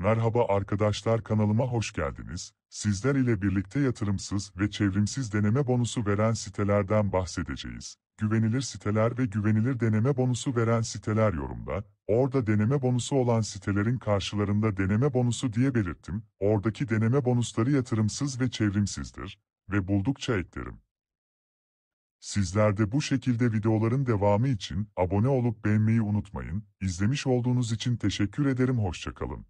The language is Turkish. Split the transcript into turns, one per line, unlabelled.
Merhaba arkadaşlar kanalıma hoş geldiniz. Sizler ile birlikte yatırımsız ve çevrimsiz deneme bonusu veren sitelerden bahsedeceğiz. Güvenilir siteler ve güvenilir deneme bonusu veren siteler yorumda. Orada deneme bonusu olan sitelerin karşılarında deneme bonusu diye belirttim. Oradaki deneme bonusları yatırımsız ve çevrimsizdir ve buldukça eklerim. Sizler de bu şekilde videoların devamı için abone olup beğenmeyi unutmayın. İzlemiş olduğunuz için teşekkür ederim hoşçakalın.